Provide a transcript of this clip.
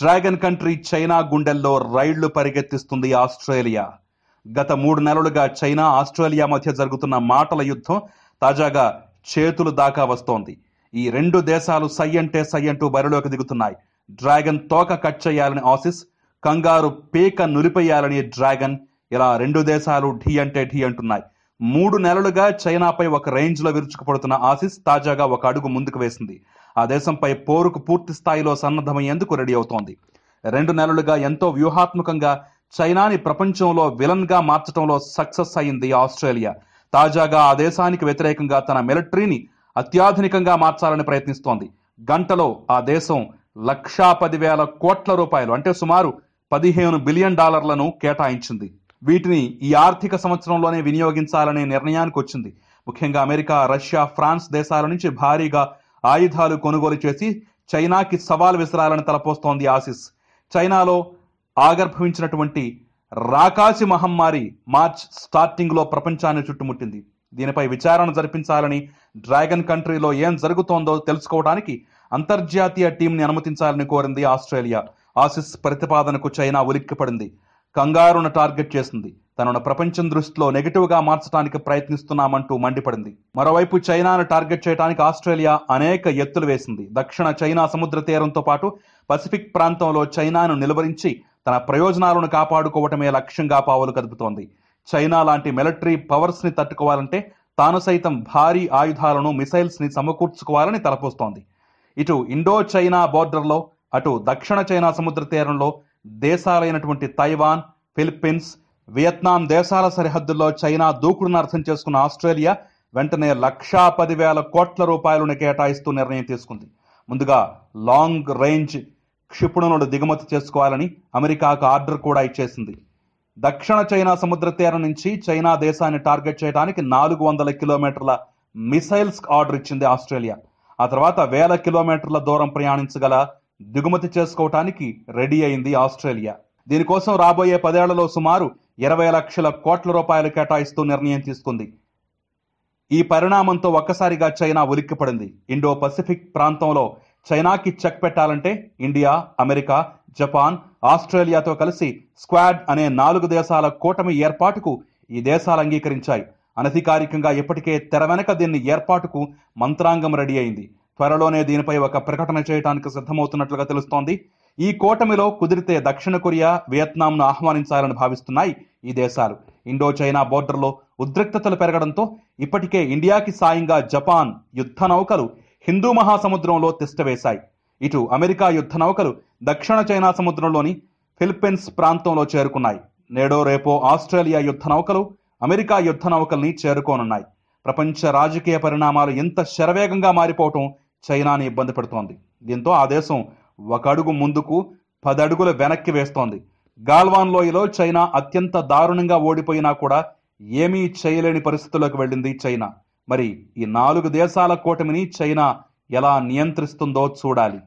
dragon country China గుండెల్లో రైళ్లు పరిగెత్తిస్తుంది Australia గత మూడు నెలలుగా చైనా ఆస్ట్రేలియా మధ్య జరుగుతున్న మాటల యుద్ధం తాజాగా చేతులు దాకా వస్తోంది ఈ రెండు దేశాలు సై అంటే సై అంటూ బరిలోకి దిగుతున్నాయి డ్రాగన్ తోక కట్ చేయాలని ఆసిస్ కంగారు పీక నులిపేయాలని డ్రాగన్ ఇలా రెండు దేశాలు ఢీ అంటే ఢీ అంటున్నాయి మూడు నెలలుగా చైనాపై ఒక రేంజ్లో విరుచుకుపడుతున్న ఆసిస్ తాజాగా ఒక అడుగు ముందుకు వేసింది ఆ దేశంపై పోరుకు పూర్తి స్థాయిలో సన్నద్ధమయ్యేందుకు రెడీ అవుతోంది రెండు నెలలుగా ఎంతో వ్యూహాత్మకంగా చైనాని ప్రపంచంలో విలన్గా మార్చడంలో సక్సెస్ అయింది ఆస్ట్రేలియా తాజాగా ఆ దేశానికి వ్యతిరేకంగా తన మిలిటరీని అత్యాధునికంగా మార్చాలని ప్రయత్నిస్తోంది గంటలో ఆ దేశం లక్షా పదివేల కోట్ల రూపాయలు అంటే సుమారు పదిహేను బిలియన్ డాలర్లను కేటాయించింది వీటిని ఈ ఆర్థిక సంవత్సరంలోనే వినియోగించాలనే నిర్ణయానికి వచ్చింది ముఖ్యంగా అమెరికా రష్యా ఫ్రాన్స్ దేశాల నుంచి భారీగా ఆయుధాలు కొనుగోలు చేసి చైనాకి సవాల్ విసరాలని తలపోస్తోంది ఆసిస్ చైనాలో ఆగర్భవించినటువంటి రాకాసి మహమ్మారి మార్చ్ స్టార్టింగ్లో ప్రపంచాన్ని చుట్టుముట్టింది దీనిపై విచారణ జరిపించాలని డ్రాగన్ కంట్రీలో ఏం జరుగుతోందో తెలుసుకోవడానికి అంతర్జాతీయ టీంని అనుమతించాలని కోరింది ఆస్ట్రేలియా ఆసిస్ ప్రతిపాదనకు చైనా ఉలిక్కిపడింది కంగారును టార్గెట్ చేసింది తనను ప్రపంచం దృష్టిలో నెగిటివ్గా మార్చడానికి ప్రయత్నిస్తున్నామంటూ మండిపడింది మరోవైపు చైనాను టార్గెట్ చేయడానికి ఆస్ట్రేలియా అనేక ఎత్తులు వేసింది దక్షిణ చైనా సముద్ర తీరంతో పాటు పసిఫిక్ ప్రాంతంలో చైనాను నిలువరించి తన ప్రయోజనాలను కాపాడుకోవటమే లక్ష్యంగా పావులు కదుపుతోంది చైనా లాంటి మిలిటరీ పవర్స్ని తట్టుకోవాలంటే తాను సైతం భారీ ఆయుధాలను మిసైల్స్ని సమకూర్చుకోవాలని తలపోస్తోంది ఇటు ఇండో చైనా బోర్డర్లో అటు దక్షిణ చైనా సముద్ర తీరంలో దేశాలైనటువంటి తైవాన్ ఫిలిప్పీన్స్ వియత్నాం దేశాల సరిహద్దుల్లో చైనా దూకుడును అర్థం చేసుకున్న ఆస్ట్రేలియా వెంటనే లక్షా పదివేల కోట్ల రూపాయలను కేటాయిస్తూ నిర్ణయం తీసుకుంది ముందుగా లాంగ్ రేంజ్ క్షిపణులను దిగుమతి చేసుకోవాలని అమెరికాకు ఆర్డర్ కూడా ఇచ్చేసింది దక్షిణ చైనా సముద్ర తీరం నుంచి చైనా దేశాన్ని టార్గెట్ చేయడానికి నాలుగు వందల కిలోమీటర్ల మిసైల్స్ ఆర్డర్ ఇచ్చింది ఆస్ట్రేలియా ఆ తర్వాత వేల కిలోమీటర్ల దూరం ప్రయాణించగల దిగుమతి చేసుకోవటానికి రెడీ అయింది ఆస్ట్రేలియా దీనికోసం రాబోయే పదేళ్లలో సుమారు ఇరవై లక్షల కోట్ల రూపాయలు కేటాయిస్తూ నిర్ణయం తీసుకుంది ఈ పరిణామంతో ఒక్కసారిగా చైనా ఉలిక్కిపడింది ఇండో పసిఫిక్ ప్రాంతంలో చైనాకి చెక్ పెట్టాలంటే ఇండియా అమెరికా జపాన్ ఆస్ట్రేలియాతో కలిసి స్క్వాడ్ అనే నాలుగు దేశాల కూటమి ఏర్పాటుకు ఈ దేశాలు అంగీకరించాయి అనధికారికంగా ఇప్పటికే తెర వెనక దీన్ని ఏర్పాటుకు మంత్రాంగం రెడీ అయింది త్వరలోనే దీనిపై ఒక ప్రకటన చేయడానికి సిద్ధమవుతున్నట్లుగా తెలుస్తోంది ఈ కూటమిలో కుదిరితే దక్షిణ కొరియా వియత్నాంను ఆహ్వానించాలని భావిస్తున్నాయి ఈ దేశాలు ఇండో చైనా బోర్డర్లో ఉద్రిక్తతలు పెరగడంతో ఇప్పటికే ఇండియాకి సాయంగా జపాన్ యుద్ధ నౌకలు హిందూ మహాసముద్రంలో తిష్టవేశాయి ఇటు అమెరికా యుద్ధ నౌకలు దక్షిణ చైనా సముద్రంలోని ఫిలిప్పీన్స్ ప్రాంతంలో చేరుకున్నాయి నేడో రేపో ఆస్ట్రేలియా యుద్ధ నౌకలు అమెరికా యుద్ధ నౌకల్ని చేరుకోనున్నాయి ప్రపంచ రాజకీయ పరిణామాలు ఎంత శరవేగంగా మారిపోవటం చైనాని ఇబ్బంది పెడుతోంది దీంతో ఆ దేశం ఒక అడుగు ముందుకు అడుగులు వెనక్కి వేస్తోంది గాల్వాన్ లోయలో చైనా అత్యంత దారుణంగా ఓడిపోయినా కూడా ఏమీ చేయలేని పరిస్థితుల్లోకి వెళ్ళింది చైనా మరి ఈ నాలుగు దేశాల కూటమిని చైనా ఎలా నియంత్రిస్తుందో చూడాలి